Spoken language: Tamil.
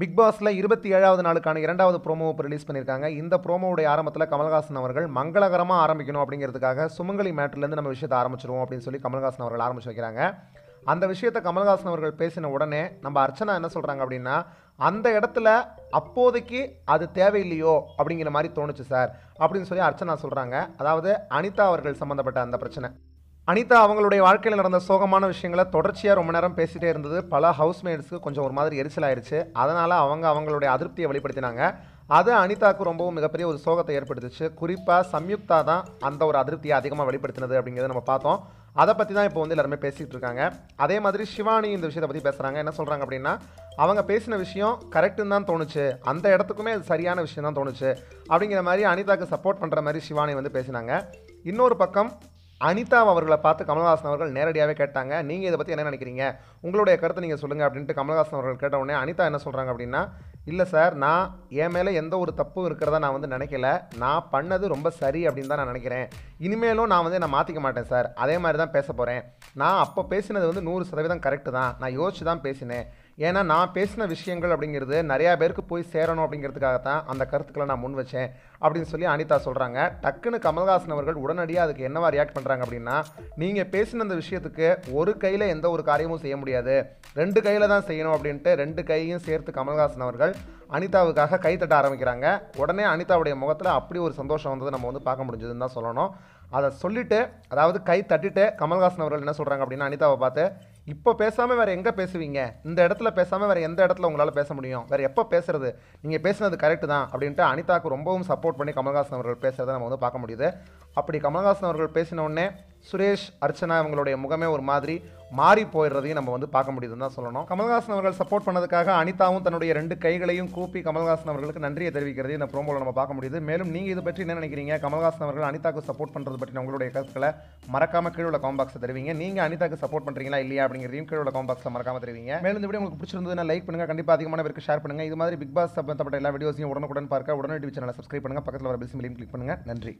பிக் பாஸில் இருபத்தி ஏழாவது நாளுக்கான இரண்டாவது ப்ரோமோ இப்போ ரிலீஸ் பண்ணியிருக்காங்க இந்த ப்ரோமோவுடைய ஆரம்பத்தில் கமல்ஹாசன் அவர்கள் மங்களகரமாக ஆரம்பிக்கணும் அப்படிங்கிறதுக்காக சுமங்கலி மேட்ரிலேருந்து நம்ம விஷயத்தை ஆரம்பிச்சிருவோம் அப்படின்னு சொல்லி கமல்ஹாசன் அவர்கள் ஆரம்பிச்சு வைக்கிறாங்க அந்த விஷயத்தை கமல்ஹாசன் அவர்கள் பேசின உடனே நம்ம அர்ச்சனா என்ன சொல்கிறாங்க அப்படின்னா அந்த இடத்துல அப்போதைக்கு அது தேவையில்லையோ அப்படிங்கிற மாதிரி தோணுச்சு சார் அப்படின்னு சொல்லி அர்ச்சனா சொல்கிறாங்க அதாவது அனிதா அவர்கள் சம்மந்தப்பட்ட அந்த பிரச்சனை அனிதா அவங்களுடைய வாழ்க்கையில் நடந்த சோகமான விஷயங்களை தொடர்ச்சியாக ரொம்ப நேரம் பேசிகிட்டே இருந்தது பல ஹவுஸ்மேட்ஸ்க்கு கொஞ்சம் ஒரு மாதிரி எரிச்சல் ஆயிடுச்சு அதனால் அவங்க அவங்களுடைய அதிருப்தியை வெளிப்படுத்தினாங்க அது அனிதாவுக்கு ரொம்பவும் மிகப்பெரிய ஒரு சோகத்தை ஏற்படுத்துச்சு குறிப்பாக சம்யுக்தா தான் அந்த ஒரு அதிருப்தியை அதிகமாக வெளிப்படுத்தினது அப்படிங்கிறத நம்ம பார்த்தோம் அதை பற்றி தான் இப்போ வந்து எல்லாருமே பேசிகிட்டு இருக்காங்க அதே மாதிரி சிவானி இந்த விஷயத்தை பற்றி பேசுகிறாங்க என்ன சொல்கிறாங்க அப்படின்னா அவங்க பேசின விஷயம் கரெக்டுன்னு தான் தோணுச்சு அந்த இடத்துக்குமே அது சரியான விஷயம் தான் தோணுச்சு அப்படிங்கிற மாதிரி அனிதாவுக்கு சப்போர்ட் பண்ணுற மாதிரி சிவானி வந்து பேசினாங்க இன்னொரு பக்கம் அனிதா அவர்களை பார்த்து கமல்ஹாசன் அவர்கள் நேரடியாகவே கேட்டாங்க நீங்கள் இதை பற்றி என்ன நினைக்கிறீங்க உங்களுடைய கருத்தை நீங்கள் சொல்லுங்கள் அப்படின்ட்டு கமல்ஹாசன் அவர்கள் கேட்ட உடனே அனிதா என்ன சொல்கிறாங்க அப்படின்னா இல்லை சார் நான் என் மேலே எந்த ஒரு தப்பும் இருக்கிறதா நான் வந்து நினைக்கல நான் பண்ணது ரொம்ப சரி அப்படின்னு தான் நான் நினைக்கிறேன் இனிமேலும் நான் வந்து நான் மாற்றிக்க மாட்டேன் சார் அதே மாதிரி தான் பேச போகிறேன் நான் அப்போ பேசினது வந்து நூறு சதவீதம் கரெக்டு தான் நான் யோசிச்சு தான் பேசினேன் ஏன்னா நான் பேசின விஷயங்கள் அப்படிங்கிறது நிறையா பேருக்கு போய் சேரணும் அப்படிங்கிறதுக்காக தான் அந்த கருத்துக்களை நான் முன் வச்சேன் அப்படின்னு சொல்லி அனிதா சொல்கிறாங்க டக்குன்னு கமல்ஹாசன் அவர்கள் உடனடியாக அதுக்கு என்னவா ரியாக்ட் பண்ணுறாங்க அப்படின்னா நீங்கள் பேசின அந்த விஷயத்துக்கு ஒரு கையில் எந்த ஒரு காரியமும் செய்ய முடியாது ரெண்டு கையில் தான் செய்யணும் அப்படின்ட்டு ரெண்டு கையையும் சேர்த்து கமல்ஹாசன் அவர்கள் அனிதாவுக்காக கைத்தட்ட ஆரம்பிக்கிறாங்க உடனே அனிதாவுடைய முகத்தில் அப்படி ஒரு சந்தோஷம் வந்தது நம்ம வந்து பார்க்க முடிஞ்சதுன்னு தான் சொல்லணும் அதை சொல்லிவிட்டு அதாவது கை தட்டிட்டு கமல்ஹாசன் அவர்கள் என்ன சொல்கிறாங்க அப்படின்னா அனிதாவை பார்த்து இப்போ பேசாமல் வேறு எங்கே பேசுவீங்க இந்த இடத்துல பேசாமல் வேறு எந்த இடத்துல உங்களால் பேச முடியும் வேறு எப்போ பேசுறது நீங்கள் பேசுனது கரெக்டு தான் அப்படின்ட்டு அனிதாவுக்கு ரொம்பவும் சப்போர்ட் பண்ணி கமல்ஹாசன் அவர்கள் பேசுகிறத நம்ம வந்து பார்க்க முடியுது அப்படி கமல்ஹாசன் அவர்கள் பேசினோடனே சுரேஷ் அர்ச்சனா இவங்களுடைய முகமே ஒரு மாதிரி மாறி போயிடுறதையும் நம்ம வந்து பார்க்க முடியுதுன்னு தான் சொல்லணும் கமல்ஹாசன் அவர்கள் சப்போர்ட் பண்ணதுக்காக அனிதாவும் தன்னுடைய ரெண்டு கைகளையும் கூப்பி கமல்ஹாசன் அவர்களுக்கு நன்றியை தெரிவிக்கிறது இந்த ப்ரோமோவில் நம்ம பார்க்க முடியுது மேலும் நீங்கள் இது பற்றி என்ன நினைக்கிறீங்க கமல்ஹாசன் அவர்கள் அனிதாக்கு சப்போர்ட் பண்ணுறது பற்றி உங்களுடைய கருத்துக்களை மறக்காம கீழே உள்ள காம்பாக்ஸை தெரிவிங்க நீங்கள் அனிதாக்கு சப்போர்ட் பண்ணுறீங்களா இல்லையா அப்படிங்கிறதையும் கீழே உள்ள காம்பாக்ஸில் மறக்காம தெரிவிங்க மேலும் இந்த வீடியோ உங்களுக்கு பிடிச்சிருந்ததுனா லைக் பண்ணுங்கள் கண்டிப்பாக அதிகமான பேருக்கு ஷேர் பண்ணுங்கள் இது மாதிரி பிக் பாஸ் சம்பந்தப்பட்ட எல்லா வீடியோஸையும் உடனுக்குடன் பார்க்க உடனே டிவி சேனலை சப்ஸ்கிரைப் பண்ணுங்கள் பக்கத்தில் வர பில்ஸ் சிம்லையும் கிளிக் பண்ணுங்கள் நன்றி